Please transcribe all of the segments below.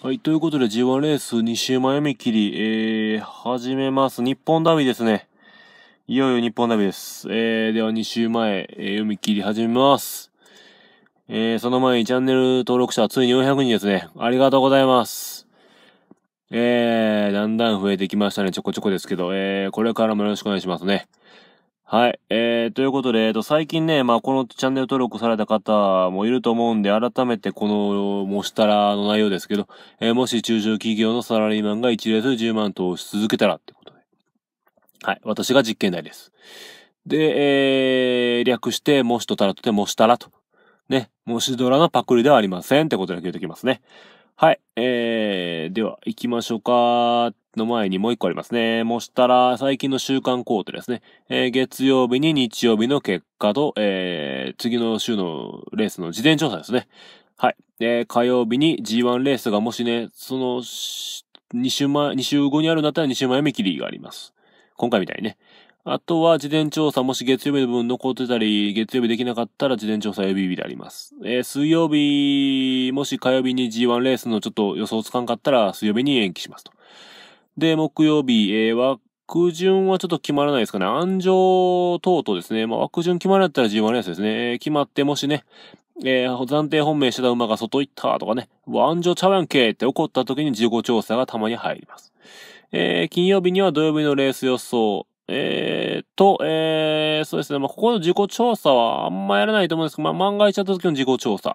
はい、ということで G1 レース2周前見切り、えー、始めます。日本ダビですね。いよいよ日本ダビです。えー、では2週前、えー、読み切り始めます。えー、その前にチャンネル登録者ついに400人ですね。ありがとうございます。えー、だんだん増えてきましたね。ちょこちょこですけど、えー、これからもよろしくお願いしますね。はい。えー、ということで、えっ、と、最近ね、まあ、このチャンネル登録された方もいると思うんで、改めてこの、もしたらの内容ですけど、えー、もし中小企業のサラリーマンが一例数10万投資続けたらってことで。はい。私が実験台です。で、えー、略して、もしとたらとて、もしたらと。ね。もしドラのパクリではありませんってことだけ言っときますね。はい。えー、では、行きましょうか。の前にもう一個ありますね。もしたら、最近の週間コートですね。えー、月曜日に日曜日の結果と、えー、次の週のレースの事前調査ですね。はい。えー、火曜日に G1 レースがもしね、その、2週前、2週後にあるんだったら2週前見切りがあります。今回みたいにね。あとは事前調査、もし月曜日の分残ってたり、月曜日できなかったら事前調査予備日であります。えー、水曜日、もし火曜日に G1 レースのちょっと予想つかんかったら、水曜日に延期しますと。で、木曜日、えー、枠順はちょっと決まらないですかね。安城等々ですね。まあ、枠順決まらなったら G1 レースですね。えー、決まって、もしね、えー、暫定本命してた馬が外行ったとかね、安城ジョちゃうやんけって怒った時に事後調査がたまに入ります。えー、金曜日には土曜日のレース予想、えー、と、えー、そうですね。まあ、ここの自己調査はあんまやらないと思うんですけど、まあ、万が一ゃった時の自己調査。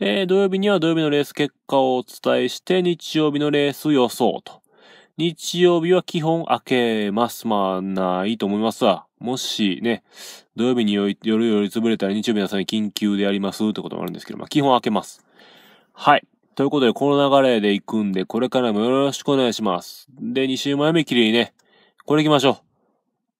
えー、土曜日には土曜日のレース結果をお伝えして、日曜日のレース予想と。日曜日は基本開けます。まあ、ないと思いますわ。もしね、土曜日に夜夜より潰れたら日曜日の朝に緊急でやりますってこともあるんですけど、まあ、基本開けます。はい。ということで、この流れで行くんで、これからもよろしくお願いします。で、2週前目きりにね、これ行きましょう。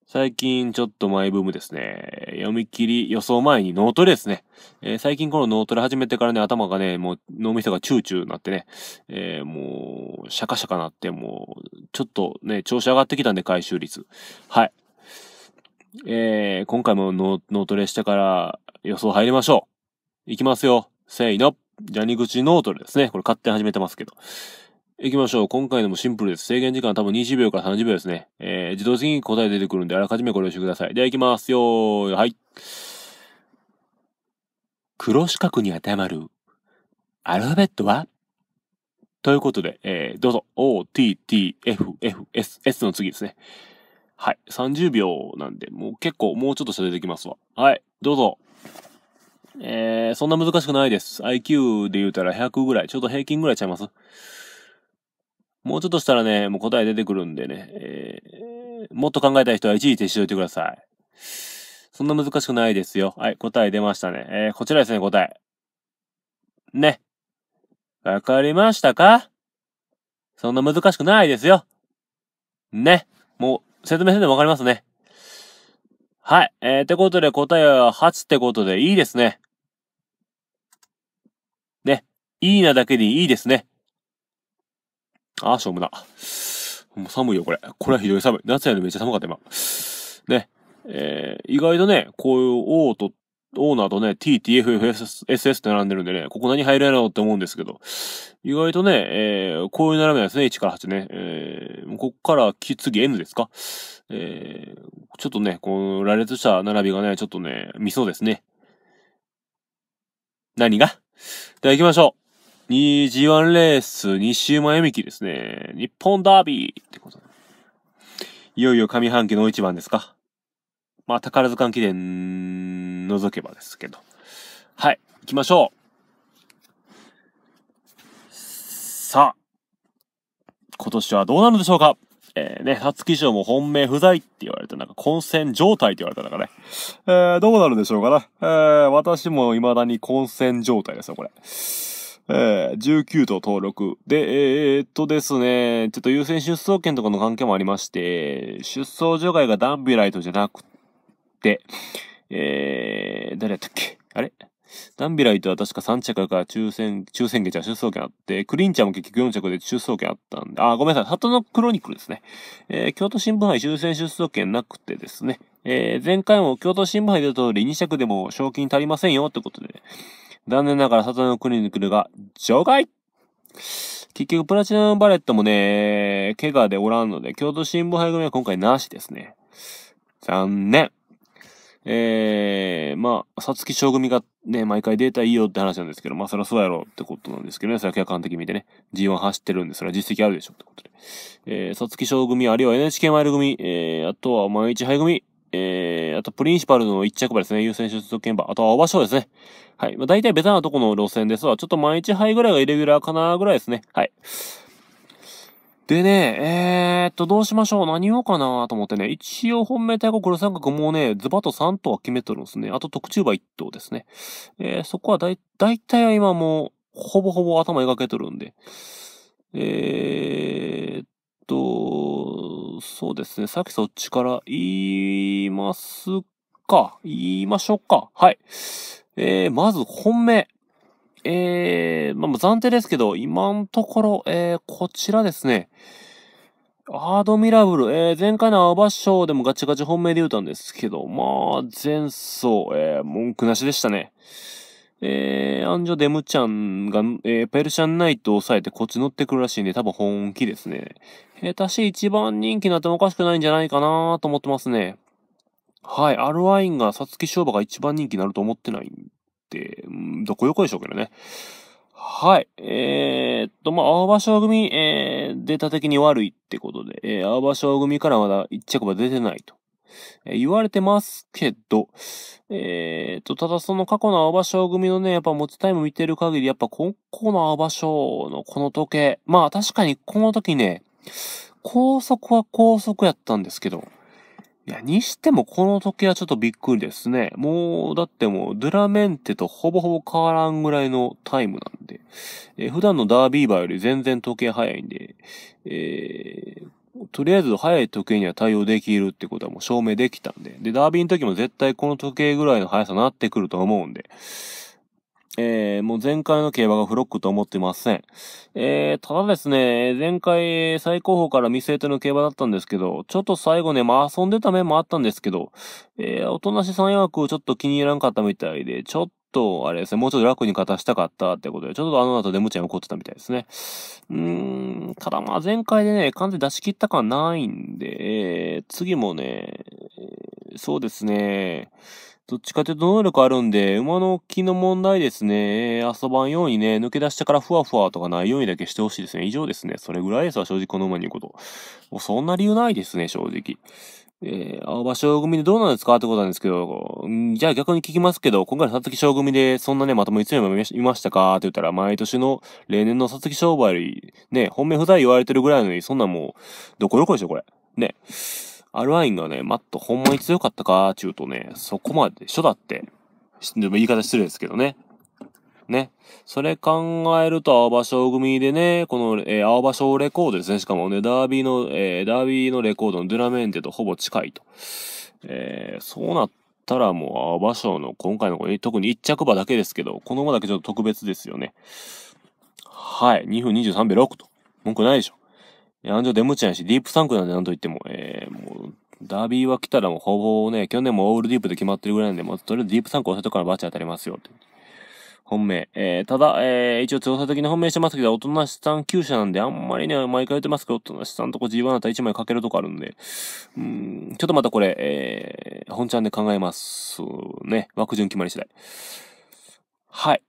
最近ちょっとマイブームですね。読み切り予想前に脳トレですね。えー、最近この脳トレ始めてからね、頭がね、もう脳みそがチューチューなってね、えー、もう、シャカシャカなって、もう、ちょっとね、調子上がってきたんで、回収率。はい。えー、今回も脳トレしてから予想入りましょう。いきますよ。せーの。ジャニ口脳トレですね。これ勝手に始めてますけど。行きましょう。今回のもシンプルです。制限時間多分20秒から30秒ですね。えー、自動的に答え出てくるんで、あらかじめご了承ください。では行きます。よーい、はい。黒四角に当てはまるアルファベットはということで、えー、どうぞ。O, T, T, F, F, S, S の次ですね。はい。30秒なんで、もう結構、もうちょっとした出てきますわ。はい。どうぞ。えー、そんな難しくないです。IQ で言うたら100ぐらい。ちょうど平均ぐらいちゃいますもうちょっとしたらね、もう答え出てくるんでね、えー、もっと考えたい人は一時停止しておいてください。そんな難しくないですよ。はい、答え出ましたね。えー、こちらですね、答え。ね。わかりましたかそんな難しくないですよ。ね。もう、説明せんでもわかりますね。はい。えー、ってことで答えは8ってことでいいですね。ね。いいなだけでいいですね。ああ、しょうもな。もう寒いよ、これ。これはひどい寒い。夏やのめっちゃ寒かった、今。ね。えー、意外とね、こういうーと、オーナーとね、TTFFSS って並んでるんでね、ここ何入るやろうって思うんですけど、意外とね、えー、こういう並びなんですね、1から8ね。えー、こっから次 N ですかえー、ちょっとね、この羅列した並びがね、ちょっとね、見そうですね。何がでは行きましょう。G1 レース2週前みきですね。日本ダービーってこと。いよいよ上半期の一番ですか。まあ、宝塚記念除けばですけど。はい、行きましょう。さあ、今年はどうなるでしょうかえー、ね、初月賞も本命不在って言われた中、混戦状態って言われた中ね。えー、どうなるんでしょうかな。えー、私も未だに混戦状態ですよ、これ。えー、19と登録。で、えー、っとですね、ちょっと優先出走権とかの関係もありまして、出走除外がダンビライトじゃなくて、えー、誰やったっけあれダンビライトは確か3着から抽選、抽選権じゃ出走権あって、クリンチャーも結局4着で出走権あったんで、あ、ごめんなさい、里のクロニクルですね。えー、京都新聞杯抽選出走権なくてですね、えー、前回も京都新聞杯出た通り2着でも賞金足りませんよってことで、ね、残念ながら里の国に来るが、除外結局、プラチナバレットもね、怪我でおらんので、京都新聞杯組は今回なしですね。残念。えー、まあ、さつき将組がね、毎回データいいよって話なんですけど、まあ、そりゃそうやろってことなんですけどね、それは客観的に見てね、G1 走ってるんですら実績あるでしょってことで。えー、さつき将組、あるいは NHK マイル組、えー、あとは毎日杯組、えー、あとプリンシパルの1着馬ですね。優先出場券馬。あとは青葉賞ですね。はい。まあ、大体ベタなとこの路線ですわ。ちょっと毎日杯ぐらいがイレギュラーかなぐらいですね。はい。でね、えー、っと、どうしましょう。何言おうかなと思ってね。一応本命対抗黒三角もうね、ズバッと3頭は決めてるんですね。あと特注馬1頭ですね。えー、そこはだい、大体は今もう、ほぼほぼ頭描けてるんで。えー、っと、そうですね。さっきそっちから言いますか。言いましょうか。はい。えー、まず本命。えー、まあ、暫定ですけど、今のところ、えー、こちらですね。アードミラブル、えー、前回の青葉賞でもガチガチ本命で言うたんですけど、まあ、前走、えー、文句なしでしたね。えー、アンジョ・デムちゃんが、えー、ペルシャンナイトを抑えてこっち乗ってくるらしいんで、多分本気ですね。えたし一番人気になってもおかしくないんじゃないかなと思ってますね。はい、アルワインがサツキショーバが一番人気になると思ってないんで、んどこよこでしょうけどね。はい。えー、っと、まあ、青葉賞組、えー、データ的に悪いってことで、えー、青葉賞組からまだ一着は出てないと。言われてますけど、えーと、ただその過去の青葉賞組のね、やっぱ持ちタイム見てる限り、やっぱここの青葉賞のこの時計、まあ確かにこの時ね、高速は高速やったんですけど、いや、にしてもこの時計はちょっとびっくりですね。もう、だってもう、ドゥラメンテとほぼほぼ変わらんぐらいのタイムなんで、え普段のダービーバーより全然時計早いんで、えー、とりあえず速い時計には対応できるってことはもう証明できたんで。で、ダービーの時も絶対この時計ぐらいの速さになってくると思うんで。えー、もう前回の競馬がフロックと思ってません。えー、ただですね、前回最高峰から見据えての競馬だったんですけど、ちょっと最後ね、まあ遊んでた面もあったんですけど、えー、おとなしさん曰くちょっと気に入らんかったみたいで、ちょっと、あれですね、もうちょっと楽に勝たしたかったってことで、ちょっとあの後デムちゃん怒ってたみたいですね。うーん、ただまあ前回でね、完全に出し切った感ないんで、えー、次もね、えー、そうですね、どっちかというと能力あるんで、馬の気の問題ですね。遊ばんようにね、抜け出してからふわふわとかないようにだけしてほしいですね。以上ですね。それぐらいですわ、正直この馬に言うこと。もうそんな理由ないですね、正直。えー、青葉将組でどうなんですかってことなんですけど、じゃあ逆に聞きますけど、今回のさつき賞組でそんなね、まとも強年も見ましたかって言ったら、毎年の例年のさつき商売より、ね、本命不在言われてるぐらいのに、そんなもう、どこどこでしょ、これ。ね。アルワインがね、マットほんまに強かったかっちゅうとね、そこまで初だって、でも言い方失礼ですけどね。ね。それ考えると、青葉賞組でね、この、えー、青葉賞レコードですね。しかもね、ダービーの、えー、ダービーのレコードのドゥラメンテとほぼ近いと。えー、そうなったらもう青葉賞の今回のこれ、特に一着馬だけですけど、この馬だけちょっと特別ですよね。はい。2分23秒6と。文句ないでしょ。アンジョデムチャンやし、ディープサンクなんでなんと言っても、えー、もう、ダービーは来たらもうほぼね、去年もオールディープで決まってるぐらいなんで、もうとりあえずディープサンク押せとからバチ当たりますよって。本命。えー、ただ、えー、一応調査的に本命してますけど、おとなしさん厩車なんで、あんまりね、毎回言ってますけど、おとなしさんとこ G1 だったら1枚かけるとこあるんで、うん、ちょっとまたこれ、えー、本ちゃんで考えます。ね、枠順決まり次第。はい。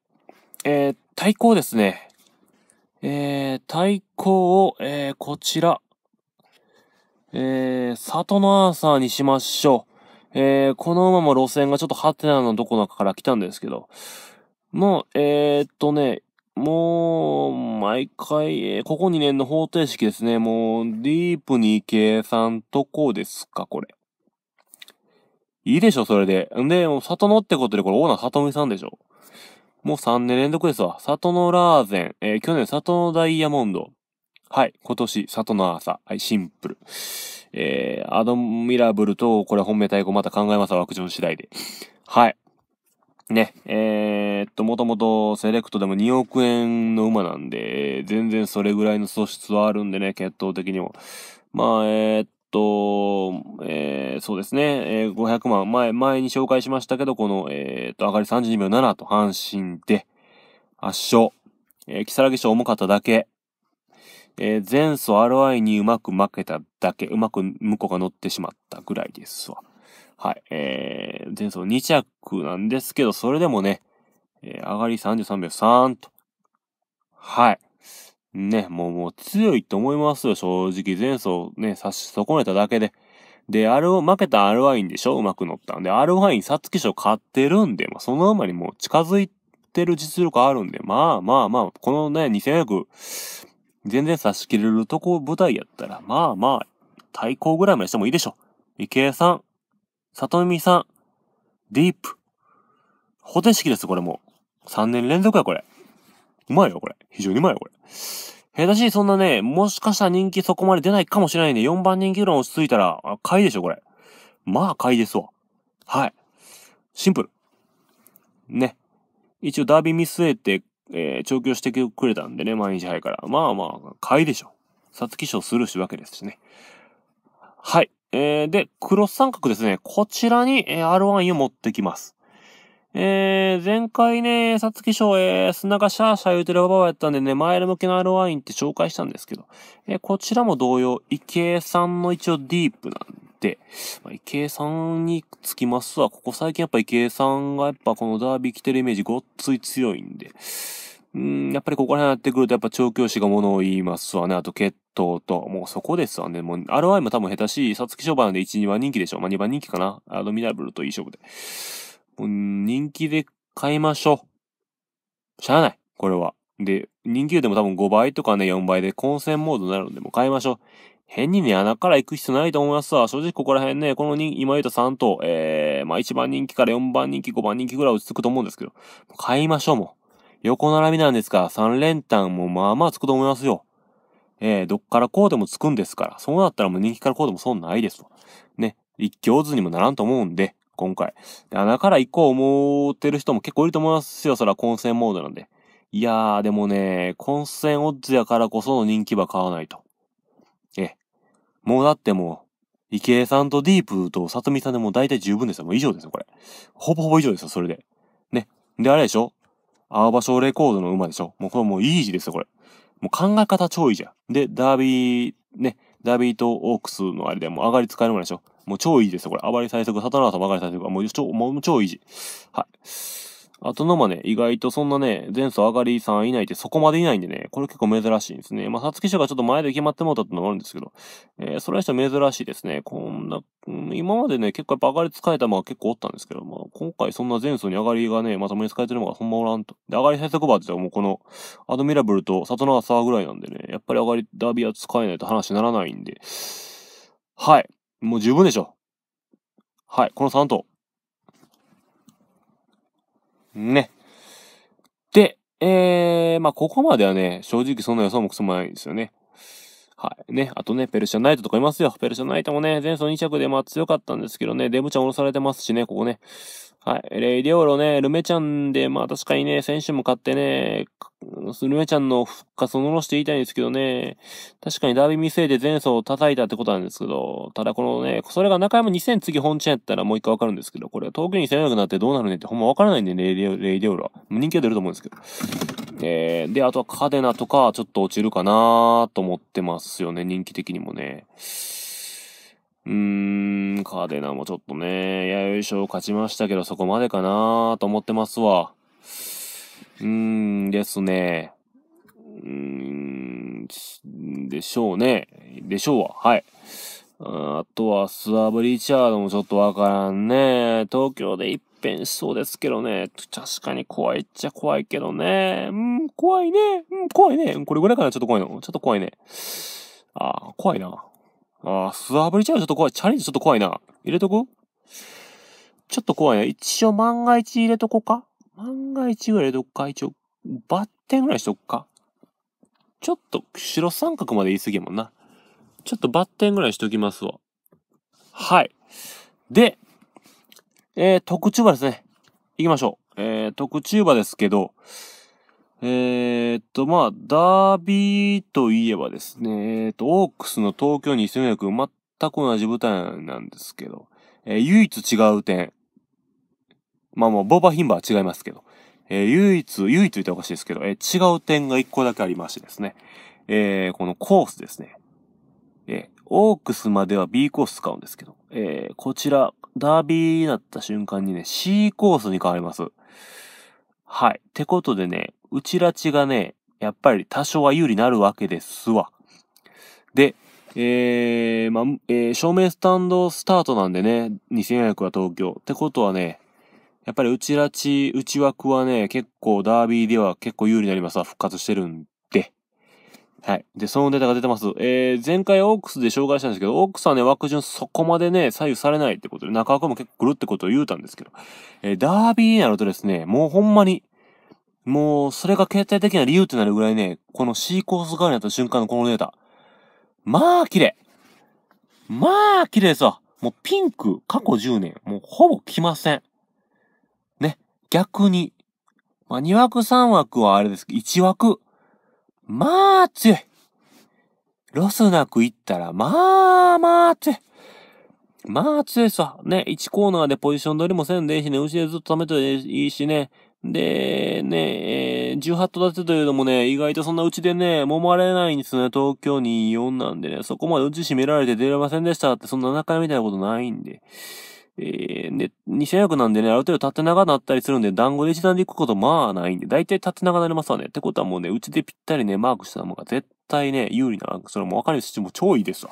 えー、対抗ですね。えー、対抗を、えー、こちら。えー、里のアーサーにしましょう。えー、この馬も路線がちょっとハテナのどこなかから来たんですけど、のう、えー、っとね、もう、毎回、えー、ここ2年の方程式ですね。もう、ディープに計算とこうですか、これ。いいでしょ、それで。んで、もう、里野ってことで、これ、オーナー里見さんでしょ。もう3年連続ですわ。里野ラーゼン、えー、去年、里野ダイヤモンド。はい、今年、里野朝。はい、シンプル。えー、アドミラブルと、これ本命対抗また考えますわ、枠上次第で。はい。ね、えー、っと、もともとセレクトでも2億円の馬なんで、全然それぐらいの素質はあるんでね、血統的にも。まあ、えー、っと、えー、そうですね、えー、500万、前、前に紹介しましたけど、この、えー、っと、上がり32秒7と阪神で、圧勝。えー、木更木賞重かっただけ。えー、前走 RI にうまく負けただけ、うまく向こうが乗ってしまったぐらいですわ。はい、えー、前走2着なんですけど、それでもね、えー、上がり33秒3と。はい。ね、もう、もう強いと思いますよ、正直。前走ね、差し損ねただけで。で、あれを、負けた R ワインでしょうまく乗ったんで、R ワイン、つき賞買ってるんで、まあ、その馬にもう近づいてる実力あるんで、まあまあまあ、このね、2400、全然差し切れるとこ舞台やったら、まあまあ、対抗ぐらいまでしてもいいでしょ。池江さん、里見さん、ディープ。方程式です、これも。3年連続や、これ。うまいよ、これ。非常にうまいよ、これ。下手し、そんなね、もしかしたら人気そこまで出ないかもしれないんで、4番人気論落ち着いたら、買いでしょ、これ。まあ、買いですわ。はい。シンプル。ね。一応、ダービー見据えて、えー、調教してくれたんでね、毎日早いから。まあまあ、買いでしょ。皐月賞するしわけですしね。はい。えー、で、クロス三角ですね。こちらに、えー、R1 を持ってきます。えー、前回ね、さつき賞、えー、砂がシャーシャー言うてるババやったんでね、前の向きの R ワインって紹介したんですけど、えー、こちらも同様、池江さんの一応ディープなんで、まあ、池江さんにつきますわ。ここ最近やっぱ池江さんがやっぱこのダービー来てるイメージごっつい強いんで、うん、やっぱりここら辺やってくるとやっぱ調教師が物を言いますわね。あと決と、と、もうそこですわね。もう、ROI も多分下手し、サツキ商売なんで1、2番人気でしょ。まあ、2番人気かな。アドミナブルといい勝負で。もう、人気で買いましょう。しゃあない。これは。で、人気でも多分5倍とかね、4倍で混戦モードになるんで、もう買いましょう。変にね、穴から行く必要ないと思いますわ。正直ここら辺ね、この今言った3と、えー、まあ1番人気から4番人気、5番人気ぐらい落ち着くと思うんですけど、買いましょうも横並びなんですから、3連単もまあまあつくと思いますよ。えー、どっからこうでもつくんですから、そうなったらもう人気からこうでも損ないですと。ね、一挙図にもならんと思うんで、今回。穴から行こう思ってる人も結構いると思いますよ、そら混戦モードなんで。いやー、でもね、混戦オッズやからこその人気は買わないと。え、もうだってもう、池江さんとディープと里見さんでも大体十分ですよ。もう以上ですよ、これ。ほぼほぼ以上ですよ、それで。ね。で、あれでしょ青葉奨レコードの馬でしょもうこれもうイージーですよ、これ。もう考え方超いいじゃん。で、ダービー、ね、ダービーとオークスのあれでも上がり使えるらいでしょ。もう超いいですよ、これ。暴れ最速、サタナーさんがり最速。もう超、もう超いい。はい。あとのまね、意外とそんなね、前走上がり3位以内ってそこまでいないんでね、これ結構珍しいんですね。まあ、ツキ賞がちょっと前で決まってもうたってのもあるんですけど、えー、それにしては珍しいですね。こんな、うん、今までね、結構やっぱ上がり使えた馬が結構おったんですけど、まあ、今回そんな前走に上がりがね、まともに使えてる馬がほんまおらんと。で、上がり最速馬ってもうこの、アドミラブルと里長沢ぐらいなんでね、やっぱり上がりダービーは使えないと話にならないんで、はい。もう十分でしょ。はい、この3頭。ね。で、えー、まあ、ここまではね、正直そんな予想もくそもないんですよね。はい。ね。あとね、ペルシャナイトとかいますよ。ペルシャナイトもね、前走2着でまあ強かったんですけどね、デブちゃん降ろされてますしね、ここね。はい。レイディオーロね、ルメちゃんで、まあ確かにね、選手も買ってね、ルメちゃんの復活をのろして言いたいんですけどね、確かにダービー未えで前走を叩いたってことなんですけど、ただこのね、それが中山2000次本チェンやったらもう一回わかるんですけど、これは東京に攻めなくなってどうなるねってほんまわからないんでね、レイディオレイーは。人気は出ると思うんですけど。えー、で、あとはカデナとかちょっと落ちるかなと思ってますよね、人気的にもね。うーん、カーデナもちょっとね、弥生賞勝ちましたけど、そこまでかなと思ってますわ。うーん、ですね。うーん、でしょうね。でしょうわ。はい。あとは、スワブ・リチャードもちょっとわからんね。東京で一変しそうですけどね。確かに怖いっちゃ怖いけどね。うん、怖いね。うん、怖いね。これぐらいかなちょっと怖いの。ちょっと怖いね。ああ、怖いな。ああ、素炙りチャレンジちょっと怖い。チャレンジちょっと怖いな。入れとくちょっと怖いな。一応万が一入れとこか万が一ぐらい入れとくか一応、バッテンぐらいしとくかちょっと白三角まで言い過ぎやもんな。ちょっとバッテンぐらいしときますわ。はい。で、えー、特注馬ですね。行きましょう。えー、特注馬ですけど、えー、っと、まあ、ダービーといえばですね、えー、っと、オークスの東京2004全く同じ舞台なんですけど、えー、唯一違う点。まあもう、ボーバーヒンバーは違いますけど、えー、唯一、唯一言っておかしいですけど、えー、違う点が一個だけありましてですね、えー、このコースですね。えー、オークスまでは B コース使うんですけど、えー、こちら、ダービーだった瞬間にね、C コースに変わります。はい。ってことでね、うちらちがね、やっぱり多少は有利になるわけですわ。で、えー、まあ、えー、照明スタンドスタートなんでね、2400は東京。ってことはね、やっぱりうちらち、内枠はね、結構ダービーでは結構有利になりますわ。復活してるんで。はい。で、そのデータが出てます。えー、前回オークスで紹介したんですけど、オークスはね、枠順そこまでね、左右されないってことで、中枠も結構来るってことを言うたんですけど、えー、ダービーになるとですね、もうほんまに、もう、それが決定的な理由ってなるぐらいね、この C コースからやになった瞬間のこのデータ。まあ、綺麗。まあ、綺麗ですわ。もうピンク、過去10年、もうほぼ来ません。ね、逆に。まあ、2枠3枠はあれですけど、1枠。まあ、強い。ロスなくいったら、まあまあ強い。まあ強いさ。ね、1コーナーでポジション取りもせんでね、後でずっと止めていいしね、で、ね、えー、18戸建てというのもね、意外とそんなうちでね、揉まれないんですよね。東京に4なんでね、そこまでうち閉められて出れませんでしたって、そんな中みたいなことないんで。えー、2000役なんでね、ある程度縦長になったりするんで、団子で一段で行くことまあないんで、だいたい縦長になりますわね。ってことはもうね、うちでぴったりね、マークしたのが絶対ね、有利な、それもわかるし、もう超いいですわ。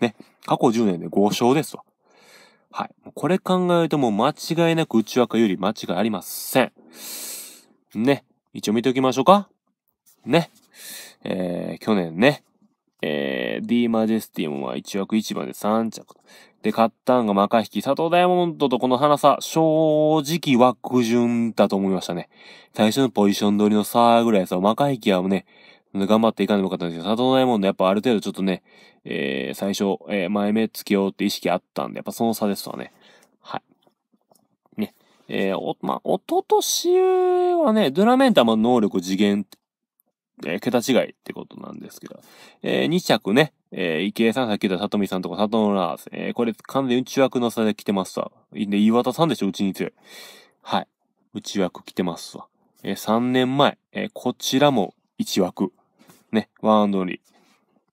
ね、過去10年で5勝ですわ。はい。これ考えるともう間違いなく内枠より間違いありません。ね。一応見ておきましょうか。ね。えー、去年ね。えー、D マジェスティムは1枠1番で3着。で、カッタンがマカヒキ、佐藤ダイヤモンドとこの花さ、正直枠順だと思いましたね。最初のポジション取りの差ぐらいさ、マカヒキはね、頑張っていかでもよかったんですけど、里のないもんで、やっぱある程度ちょっとね、えー、最初、えー、前目つけようって意識あったんで、やっぱその差ですわね。はい。ね。えー、お、まあ、おととしはね、ドラメンタマ能力次元、えー、桁違いってことなんですけど、えー、2着ね、えー、池江さん、さっき言った里見さんとか、里のラース、えー、これ完全内枠の差で来てますわ。いいね、岩田さんでしょ、うちに強い。はい。内枠来てますわ。えー、3年前、えー、こちらも1枠。ね、ワンドリ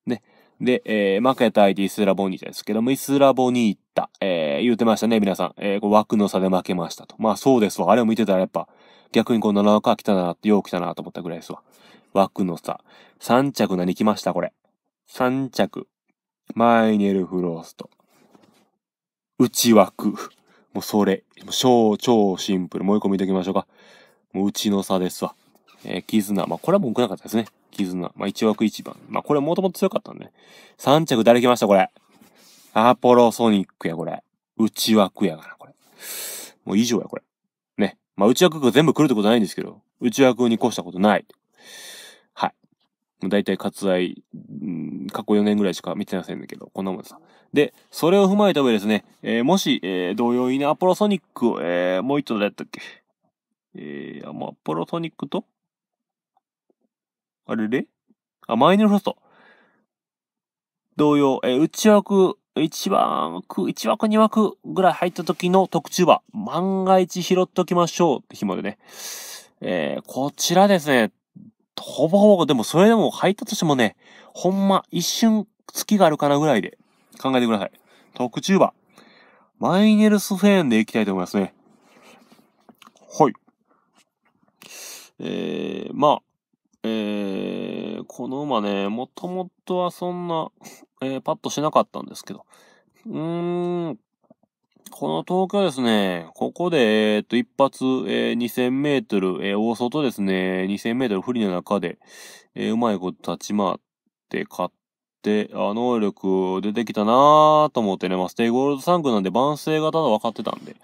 ー。ね。で、えー、た相手イスラボニータですけども、イスラボニータ、えー、言うてましたね、皆さん。えー、こ枠の差で負けましたと。まあそうですわ。あれを見てたらやっぱ、逆にこう7枠来たなって、よう来たなと思ったぐらいですわ。枠の差。3着何来ましたこれ。3着。マイネルフロースト。内枠。もうそれ。超、超シンプル。もう一個見ておきましょうか。もう内の差ですわ。えー、絆。まあこれは文句なかったですね。絆。まあ、1枠1番。まあ、これもともと強かったんで、ね。3着誰来ましたこれ。アポロソニックや、これ。内枠やがな、これ。もう以上や、これ。ね。まあ、内枠が全部来るってことないんですけど、内枠に越したことない。はい。もう大体割愛、過去4年ぐらいしか見てませんけど、こんなもんです。で、それを踏まえた上ですね、えー、もし、えー、同様にアポロソニックを、えー、もう一度だったっけえー、アポロソニックとあれれあ、マイネルフロスト。同様、え内枠、一枠、一枠二枠ぐらい入った時の特注馬、万が一拾っときましょうって紐でね。えー、こちらですね、ほぼほぼ、でもそれでも入ったとしてもね、ほんま一瞬月があるかなぐらいで考えてください。特注馬、マイネルスフェーンでいきたいと思いますね。はい。えー、まあ、えー、この馬ね、もともとはそんな、えー、パッとしなかったんですけど、うーん、この東京ですね、ここで、えっ、と、一発、えー、2000メートル、えー、大外ですね、2000メートル不利の中で、えー、うまいこと立ち回って勝って、あ、能力出てきたなぁと思ってね、まあ、ステイゴールド3クなんで万世型だ分かってたんで、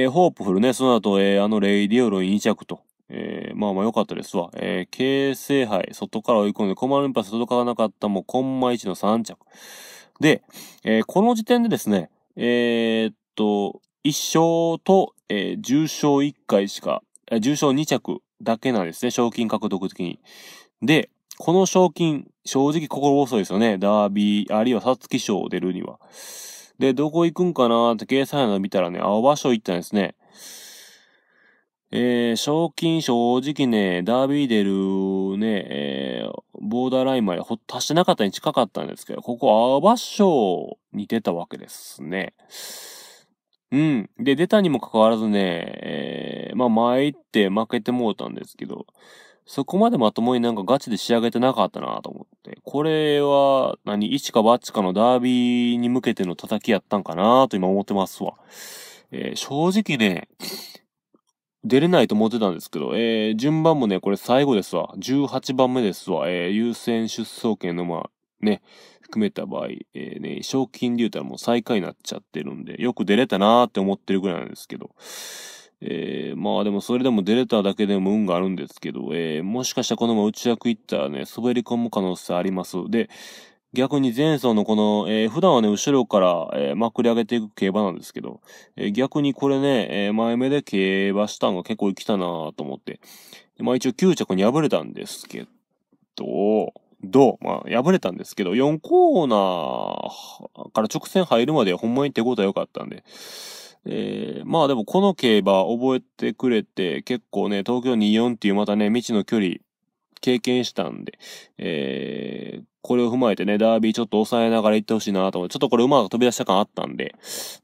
えー、ホープフルね、その後、えー、あのレイディオロイ2着と、えー、まあまあ良かったですわ。えー、京成杯、外から追い込んで、コマンパス外からなかった、もうコンマ1の3着。で、えー、この時点でですね、えー、っと、1勝と、えー、1勝1回しか、えー、勝2着だけなんですね、賞金獲得的に。で、この賞金、正直心細いですよね。ダービー、あるいは皐月賞を出るには。で、どこ行くんかなーって計算を見たらね、青葉賞行ったんですね。えー、賞金正直ね、ダービー出るね、えー、ボーダーラインまで達してなかったに近かったんですけど、ここ、アーバッションに出たわけですね。うん。で、出たにもかかわらずね、えー、まあ、前行って負けてもうたんですけど、そこまでまともになんかガチで仕上げてなかったなと思って、これは何、何一かバッチかのダービーに向けての叩きやったんかなと今思ってますわ。えー、正直ね、出れないと思ってたんですけど、えー、順番もね、これ最後ですわ。18番目ですわ。えー、優先出走権の、まあ、ね、含めた場合、えー、ね、賞金で言うたらもう最下位になっちゃってるんで、よく出れたなーって思ってるぐらいなんですけど、えー、まあでもそれでも出れただけでも運があるんですけど、えー、もしかしたらこのまま内役行ったらね、滑り込む可能性あります。で、逆に前走のこの、えー、普段はね、後ろから、えー、まくり上げていく競馬なんですけど、えー、逆にこれね、え前目で競馬したんが結構生きたなと思って、まあ一応9着に敗れたんですけど、どうまあ、敗れたんですけど、4コーナーから直線入るまでほんまに手応え良かったんで、えー、まあでもこの競馬覚えてくれて、結構ね、東京24っていうまたね、未知の距離経験したんで、えーこれを踏まえてね、ダービーちょっと抑えながら行ってほしいなと思って、ちょっとこれ馬が飛び出した感あったんで、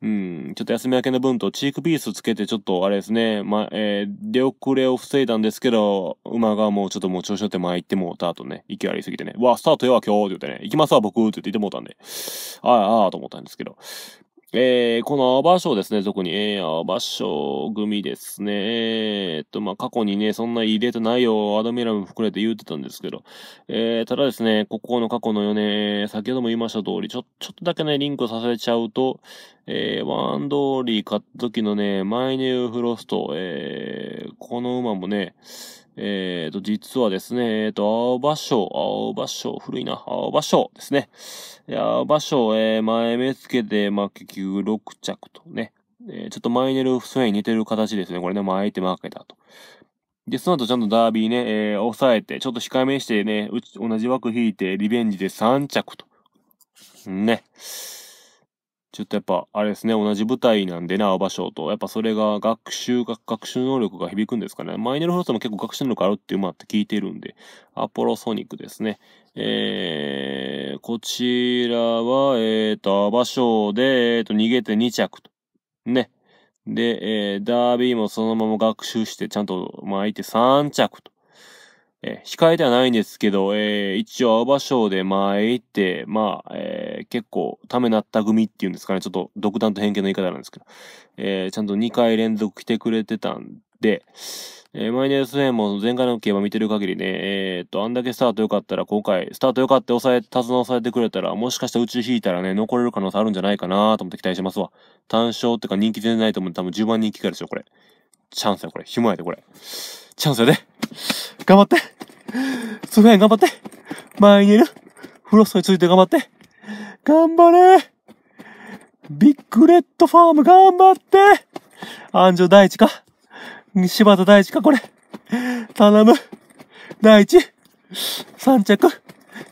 うん、ちょっと休み明けの分とチークピースつけてちょっとあれですね、ま、えー、出遅れを防いだんですけど、馬がもうちょっともう調子乗って前行ってもうた後ね、勢いありすぎてね、わ、スタートよ、今日って言ってね、行きますわ、僕って言ってもうたんで、ああ、ああ、と思ったんですけど、えー、このアバショーですね、特に、えー、アバショー組ですね、えー、っと、まあ、過去にね、そんな入れた内容ないよ、アドミラム含めて言うてたんですけど、えー、ただですね、ここの過去の4年、ね、先ほども言いました通り、ちょ、ちょっとだけね、リンクさせちゃうと、えー、ワンドーリー買った時のね、マイネウフロスト、えー、この馬もね、えっ、ー、と、実はですね、えっ、ー、と、青葉賞、青葉賞、古いな、青葉賞ですね。青葉賞、えー、前目つけて、まあ、結局6着とね、えー、ちょっとマイネル・フスウェイに似てる形ですね。これね、巻いて負けたと。で、その後ちゃんとダービーね、えー、抑えて、ちょっと控えめにしてね、うち、同じ枠引いて、リベンジで3着と。ね。ちょっとやっぱ、あれですね、同じ舞台なんでね、ショーと。やっぱそれが学習が、学習能力が響くんですかね。マイネルフロスも結構学習能力あるって馬って聞いてるんで、アポロソニックですね。えー、こちらは、えっ、ー、と、ショーで、えっ、ー、と、逃げて2着と。ね。で、えー、ダービーもそのまま学習して、ちゃんと、まあ、相手3着と。え控えではないんですけど、えー、一応青葉賞で前行って、まあ、えー、結構ためなった組っていうんですかね、ちょっと独断と偏見の言い方なんですけど、えー、ちゃんと2回連続来てくれてたんで、えー、マイネルス編も前回の競馬見てる限りね、えっと、あんだけスタート良かったら、今回、スタート良かった抑え、手綱抑えてくれたら、もしかしたら宇宙引いたらね、残れる可能性あるんじゃないかなと思って期待しますわ。単勝ってか人気全然ないと思うんで、多分10万人気からですよ、これ。チャンスや、これ。暇やで、これ。ャンスやでね。頑張ってすフィア頑張って前にいるフロストについて頑張って頑張れビッグレッドファーム頑張って安城大地か柴田大地かこれ頼む大地三着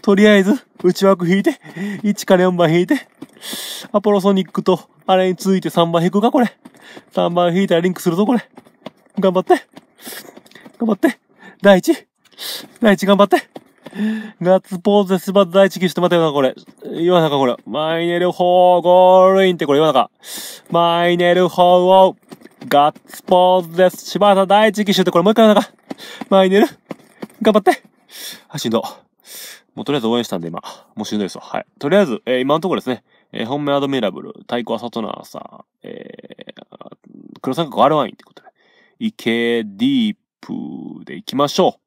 とりあえず内枠引いて1から4番引いてアポロソニックとあれについて3番引くかこれ3番引いたらリンクするぞこれ頑張って頑張って。第一。第一頑張って。ガッツポーズでスバ第一騎手て待ってよな、これ。岩中これ。マイネルホーゴールインってこれ岩中。マイネルホーをガッツポーズです。柴田第一騎手ってこれもう一回岩中。マイネル。頑張って。あ、しんど。もうとりあえず応援したんで今。もうしんどいですわ。はい。とりあえず、えー、今のところですね。えー、本命アドミラブル、太鼓はサトナーさん、えー、黒三角インってことで、池、ディープ、ップでいきましょ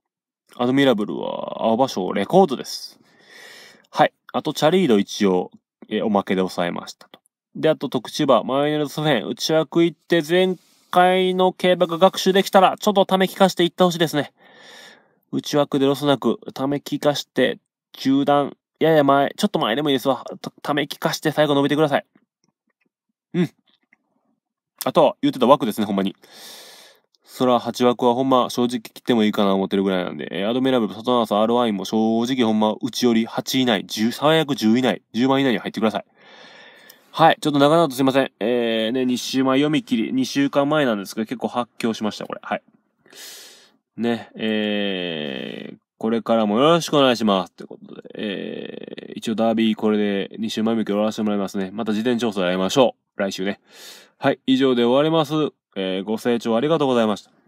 う。アドミラブルは青葉賞レコードです。はい。あと、チャリード一応、えおまけで抑えましたと。で、あと、特千場、マヨネーズフェン、内枠行って、前回の競馬が学習できたら、ちょっとため聞かしていってほしいですね。内枠でロスなく、ため聞かして、中段、やや前、ちょっと前でもいいですわ。ため聞かして、最後伸びてください。うん。あと、は、言ってた枠ですね、ほんまに。そら、8枠はほんま、正直切ってもいいかな思ってるぐらいなんで、えー、アドメラブル、サトナース、R ワも正直ほんま、うちより8位以内、10、最悪10位以内、10番以内に入ってください。はい。ちょっと長々とすいません。えー、ね、2週前読み切り、2週間前なんですけど、結構発狂しました、これ。はい。ね、えー、これからもよろしくお願いします。ということで、えー、一応ダービーこれで2週前向き終わらせてもらいますね。また事前調査やりましょう。来週ね。はい。以上で終わります。えー、ご清聴ありがとうございました。